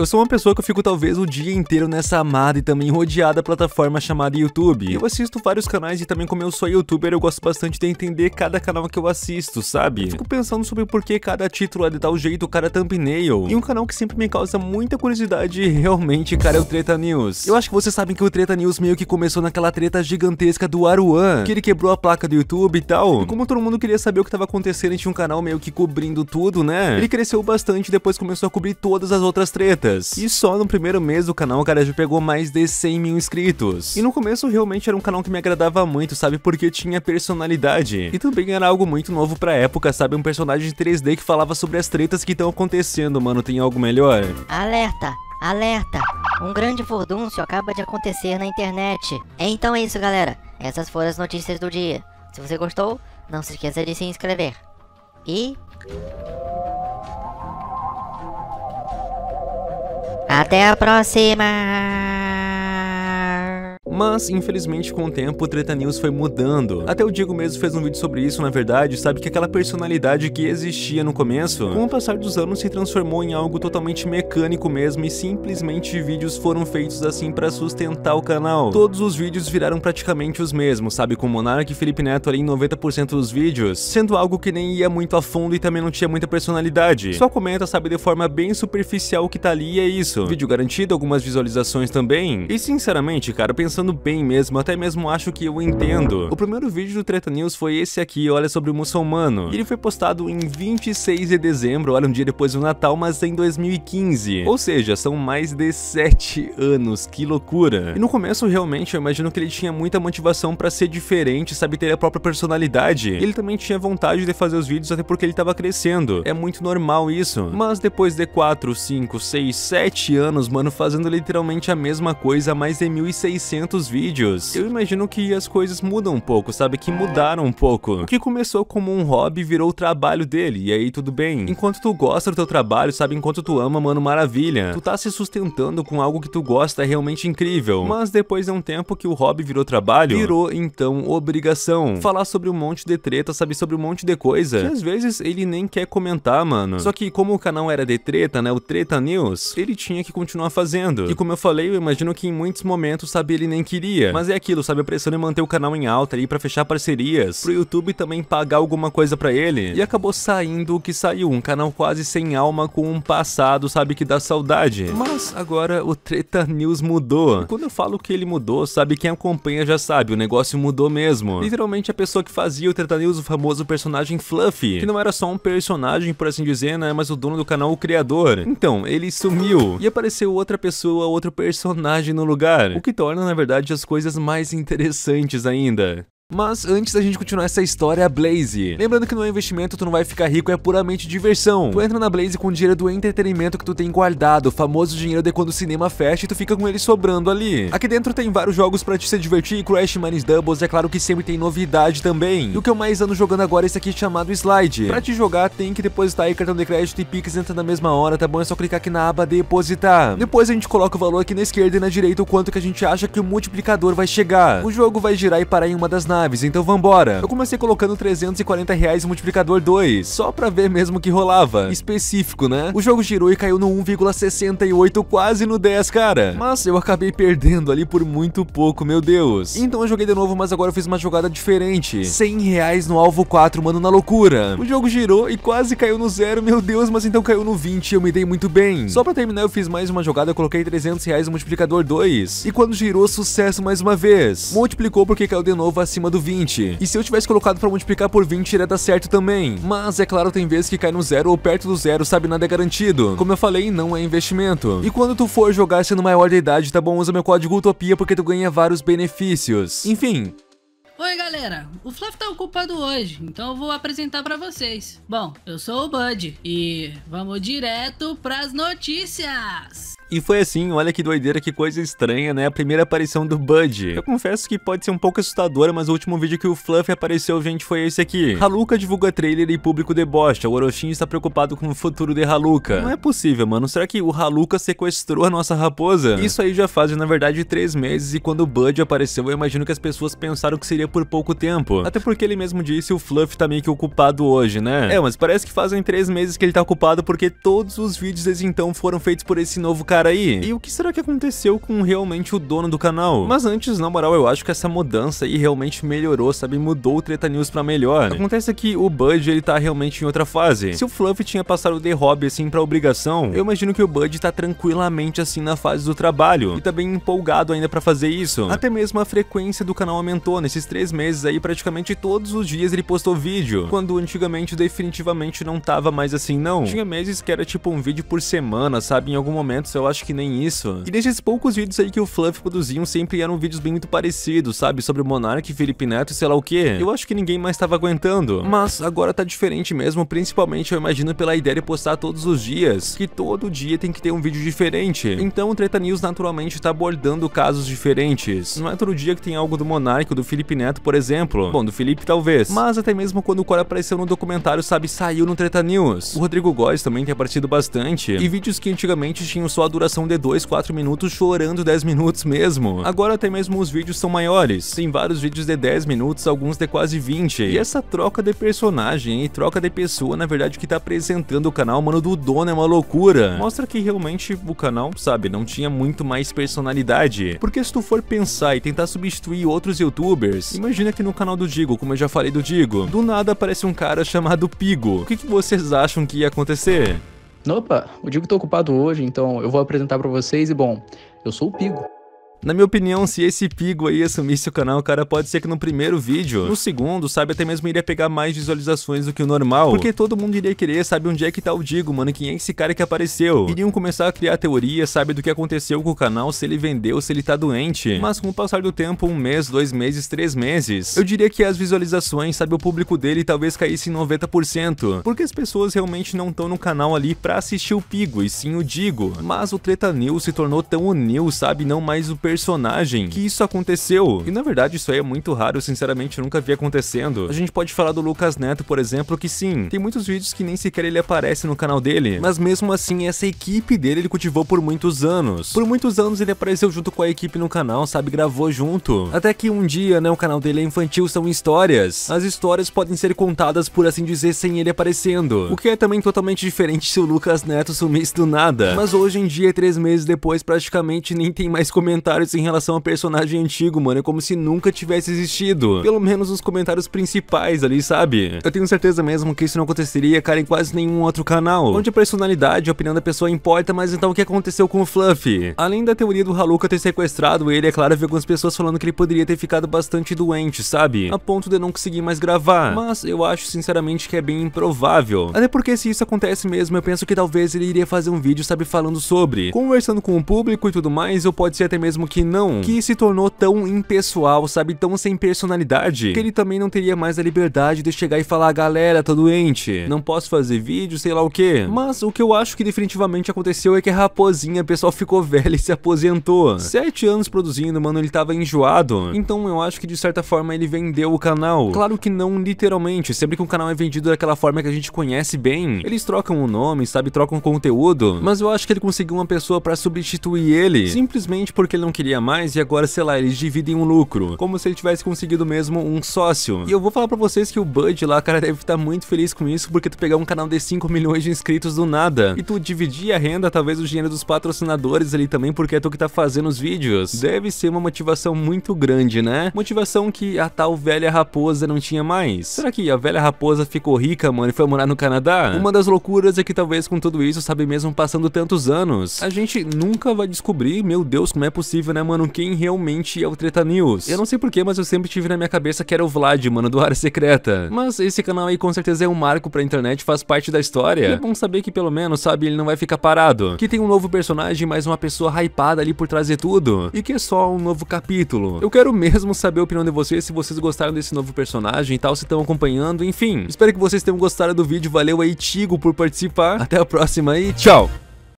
Eu sou uma pessoa que eu fico talvez o dia inteiro nessa amada e também rodeada plataforma chamada YouTube. Eu assisto vários canais e também como eu sou youtuber, eu gosto bastante de entender cada canal que eu assisto, sabe? Eu fico pensando sobre por que cada título é de tal jeito, cada thumbnail. E um canal que sempre me causa muita curiosidade realmente, cara, é o Treta News. Eu acho que vocês sabem que o Treta News meio que começou naquela treta gigantesca do Aruan, que ele quebrou a placa do YouTube e tal. E como todo mundo queria saber o que tava acontecendo, tinha um canal meio que cobrindo tudo, né? Ele cresceu bastante e depois começou a cobrir todas as outras tretas. E só no primeiro mês o canal, cara, já pegou mais de 100 mil inscritos. E no começo realmente era um canal que me agradava muito, sabe? Porque tinha personalidade. E também era algo muito novo pra época, sabe? Um personagem 3D que falava sobre as tretas que estão acontecendo, mano. Tem algo melhor? Alerta! Alerta! Um grande furdúncio acaba de acontecer na internet. Então é isso, galera. Essas foram as notícias do dia. Se você gostou, não se esqueça de se inscrever. E... Até a próxima! Mas, infelizmente, com o tempo, o Treta News foi mudando. Até o Diego mesmo fez um vídeo sobre isso, na verdade, sabe que aquela personalidade que existia no começo, com o passar dos anos se transformou em algo totalmente mecânico mesmo e simplesmente vídeos foram feitos assim para sustentar o canal. Todos os vídeos viraram praticamente os mesmos, sabe, com Monark e Felipe Neto ali em 90% dos vídeos, sendo algo que nem ia muito a fundo e também não tinha muita personalidade. Só comenta, sabe, de forma bem superficial o que tá ali e é isso. Vídeo garantido, algumas visualizações também. E sinceramente, cara, pensando pensando bem mesmo, até mesmo acho que eu entendo. O primeiro vídeo do Treta News foi esse aqui, olha, sobre o muçulmano. Ele foi postado em 26 de dezembro, olha, um dia depois do Natal, mas em 2015. Ou seja, são mais de 7 anos, que loucura. E no começo, realmente, eu imagino que ele tinha muita motivação pra ser diferente, sabe, ter a própria personalidade. Ele também tinha vontade de fazer os vídeos, até porque ele tava crescendo. É muito normal isso. Mas depois de 4, 5, 6, 7 anos, mano, fazendo literalmente a mesma coisa há mais de 1.600 certos vídeos, eu imagino que as coisas mudam um pouco, sabe? Que mudaram um pouco. O que começou como um hobby virou o trabalho dele, e aí tudo bem. Enquanto tu gosta do teu trabalho, sabe? Enquanto tu ama, mano, maravilha. Tu tá se sustentando com algo que tu gosta é realmente incrível. Mas depois de um tempo que o hobby virou trabalho, virou então obrigação. Falar sobre um monte de treta, sabe? Sobre um monte de coisa. Que às vezes ele nem quer comentar, mano. Só que como o canal era de treta, né? O Treta News, ele tinha que continuar fazendo. E como eu falei, eu imagino que em muitos momentos, sabe? Ele nem queria. Mas é aquilo, sabe? A pressão em manter o canal em alta ali pra fechar parcerias, pro YouTube também pagar alguma coisa pra ele. E acabou saindo o que saiu, um canal quase sem alma com um passado, sabe, que dá saudade. Mas agora o Treta News mudou. E quando eu falo que ele mudou, sabe, quem acompanha já sabe, o negócio mudou mesmo. Literalmente a pessoa que fazia o Treta News, o famoso personagem Fluffy, que não era só um personagem, por assim dizer, né, mas o dono do canal, o criador. Então, ele sumiu e apareceu outra pessoa, outro personagem no lugar, o que torna, na verdade, verdade, as coisas mais interessantes ainda. Mas antes da gente continuar essa história, Blaze. Lembrando que não é investimento, tu não vai ficar rico, é puramente diversão. Tu entra na Blaze com o dinheiro do entretenimento que tu tem guardado, o famoso dinheiro de quando o cinema fecha e tu fica com ele sobrando ali. Aqui dentro tem vários jogos pra te se divertir, Crash Manis Doubles, é claro que sempre tem novidade também. E o que eu mais ando jogando agora é esse aqui chamado Slide. Pra te jogar, tem que depositar aí cartão de crédito e Pix entra na mesma hora, tá bom? É só clicar aqui na aba depositar. Depois a gente coloca o valor aqui na esquerda e na direita o quanto que a gente acha que o multiplicador vai chegar. O jogo vai girar e parar em uma das naves naves, então vambora. Eu comecei colocando 340 reais multiplicador 2, só pra ver mesmo o que rolava. Específico, né? O jogo girou e caiu no 1,68, quase no 10, cara. Mas eu acabei perdendo ali por muito pouco, meu Deus. Então eu joguei de novo, mas agora eu fiz uma jogada diferente. 100 reais no alvo 4, mano, na loucura. O jogo girou e quase caiu no zero, meu Deus, mas então caiu no 20 eu me dei muito bem. Só pra terminar, eu fiz mais uma jogada, eu coloquei 300 reais no multiplicador 2. E quando girou, sucesso mais uma vez. Multiplicou porque caiu de novo acima do 20. E se eu tivesse colocado pra multiplicar por 20, iria dar certo também. Mas é claro, tem vezes que cai no zero ou perto do zero, sabe? Nada é garantido. Como eu falei, não é investimento. E quando tu for jogar sendo maior de idade, tá bom? Usa meu código UTOPIA porque tu ganha vários benefícios. Enfim, Oi galera, o Fluff tá ocupado hoje, então eu vou apresentar para vocês. Bom, eu sou o Bud e vamos direto pras notícias! E foi assim, olha que doideira, que coisa estranha, né? A primeira aparição do Bud. Eu confesso que pode ser um pouco assustadora, mas o último vídeo que o Fluffy apareceu, gente, foi esse aqui. Haluka divulga trailer e público debocha. O Orochim está preocupado com o futuro de Haluka. Não é possível, mano. Será que o Haluka sequestrou a nossa raposa? Isso aí já faz, na verdade, três meses e quando o Bud apareceu, eu imagino que as pessoas pensaram que seria por pouco tempo. Até porque ele mesmo disse o Fluff tá meio que ocupado hoje, né? É, mas parece que fazem três meses que ele tá ocupado porque todos os vídeos desde então foram feitos por esse novo cara aí. E o que será que aconteceu com realmente o dono do canal? Mas antes, na moral, eu acho que essa mudança aí realmente melhorou, sabe? Mudou o Treta News pra melhor. Acontece que o Bud, ele tá realmente em outra fase. Se o Fluff tinha passado de hobby, assim, pra obrigação, eu imagino que o Bud tá tranquilamente, assim, na fase do trabalho. E tá bem empolgado ainda pra fazer isso. Até mesmo a frequência do canal aumentou nesses três três meses aí, praticamente todos os dias ele postou vídeo, quando antigamente definitivamente não tava mais assim não. Tinha meses que era tipo um vídeo por semana, sabe? Em algum momento eu acho que nem isso. E desses poucos vídeos aí que o Fluff produziam sempre eram vídeos bem muito parecidos, sabe? Sobre o Monark, Felipe Neto e sei lá o que. Eu acho que ninguém mais tava aguentando. Mas agora tá diferente mesmo, principalmente eu imagino pela ideia de postar todos os dias, que todo dia tem que ter um vídeo diferente. Então o Treta News naturalmente tá abordando casos diferentes. Não é todo dia que tem algo do Monark, do Felipe Neto, Neto, por exemplo. Bom, do Felipe talvez. Mas até mesmo quando o Core apareceu no documentário, sabe, saiu no Treta News. O Rodrigo Góes também tem aparecido bastante. E vídeos que antigamente tinham só a duração de 2, 4 minutos, chorando 10 minutos mesmo. Agora até mesmo os vídeos são maiores. Tem vários vídeos de 10 minutos, alguns de quase 20. E essa troca de personagem e troca de pessoa, na verdade, que tá apresentando o canal, mano, do dono é uma loucura. Mostra que realmente o canal, sabe, não tinha muito mais personalidade. Porque se tu for pensar e tentar substituir outros youtubers, Imagina que no canal do Digo, como eu já falei do Digo, do nada aparece um cara chamado Pigo. O que, que vocês acham que ia acontecer? Opa, o Digo tá ocupado hoje, então eu vou apresentar para vocês e bom, eu sou o Pigo. Na minha opinião, se esse pigo aí assumisse o canal, cara, pode ser que no primeiro vídeo, no segundo, sabe, até mesmo iria pegar mais visualizações do que o normal. Porque todo mundo iria querer, sabe, onde é que tá o Digo, mano, quem é esse cara que apareceu. Iriam começar a criar teoria, sabe, do que aconteceu com o canal, se ele vendeu, se ele tá doente. Mas com o passar do tempo, um mês, dois meses, três meses, eu diria que as visualizações, sabe, o público dele talvez caísse em 90%. Porque as pessoas realmente não estão no canal ali pra assistir o pigo, e sim o Digo. Mas o Treta New se tornou tão o New, sabe, não mais o personagem que isso aconteceu. E na verdade isso aí é muito raro, sinceramente eu nunca vi acontecendo. A gente pode falar do Lucas Neto, por exemplo, que sim, tem muitos vídeos que nem sequer ele aparece no canal dele, mas mesmo assim essa equipe dele ele cultivou por muitos anos. Por muitos anos ele apareceu junto com a equipe no canal, sabe, gravou junto. Até que um dia, né, o canal dele é infantil, são histórias. As histórias podem ser contadas, por assim dizer, sem ele aparecendo. O que é também totalmente diferente se o Lucas Neto sumisse do nada. Mas hoje em dia, três meses depois, praticamente nem tem mais comentário comentários em relação ao personagem antigo, mano. É como se nunca tivesse existido. Pelo menos nos comentários principais ali, sabe? Eu tenho certeza mesmo que isso não aconteceria, cara, em quase nenhum outro canal. Onde a personalidade, a opinião da pessoa importa, mas então o que aconteceu com o Fluffy? Além da teoria do Haluka ter sequestrado ele, é claro, vi algumas pessoas falando que ele poderia ter ficado bastante doente, sabe? A ponto de não conseguir mais gravar. Mas eu acho, sinceramente, que é bem improvável. Até porque se isso acontece mesmo, eu penso que talvez ele iria fazer um vídeo, sabe, falando sobre. Conversando com o público e tudo mais, ou pode ser até mesmo que não, que se tornou tão impessoal, sabe, tão sem personalidade, que ele também não teria mais a liberdade de chegar e falar, galera, tô doente, não posso fazer vídeo, sei lá o que. Mas o que eu acho que definitivamente aconteceu é que a raposinha, o pessoal ficou velha e se aposentou. Sete anos produzindo, mano, ele tava enjoado. Então eu acho que de certa forma ele vendeu o canal. Claro que não literalmente, sempre que um canal é vendido daquela forma que a gente conhece bem, eles trocam o nome, sabe, trocam o conteúdo, mas eu acho que ele conseguiu uma pessoa pra substituir ele, simplesmente porque ele não quis queria mais e agora, sei lá, eles dividem um lucro. Como se ele tivesse conseguido mesmo um sócio. E eu vou falar pra vocês que o Bud lá, cara, deve estar tá muito feliz com isso, porque tu pegar um canal de 5 milhões de inscritos do nada e tu dividir a renda, talvez o dinheiro dos patrocinadores ali também, porque é tu que tá fazendo os vídeos. Deve ser uma motivação muito grande, né? Motivação que a tal velha raposa não tinha mais. Será que a velha raposa ficou rica, mano, e foi morar no Canadá? Uma das loucuras é que talvez com tudo isso, sabe mesmo, passando tantos anos, a gente nunca vai descobrir, meu Deus, como é possível né, mano, quem realmente é o Treta News. Eu não sei porquê, mas eu sempre tive na minha cabeça que era o Vlad, mano, do Área Secreta. Mas esse canal aí com certeza é um marco pra internet, faz parte da história. E é bom saber que pelo menos, sabe, ele não vai ficar parado. Que tem um novo personagem, mais uma pessoa hypada ali por trás de tudo. E que é só um novo capítulo. Eu quero mesmo saber a opinião de vocês, se vocês gostaram desse novo personagem e tal, se estão acompanhando, enfim. Espero que vocês tenham gostado do vídeo, valeu aí, Tigo, por participar. Até a próxima e tchau!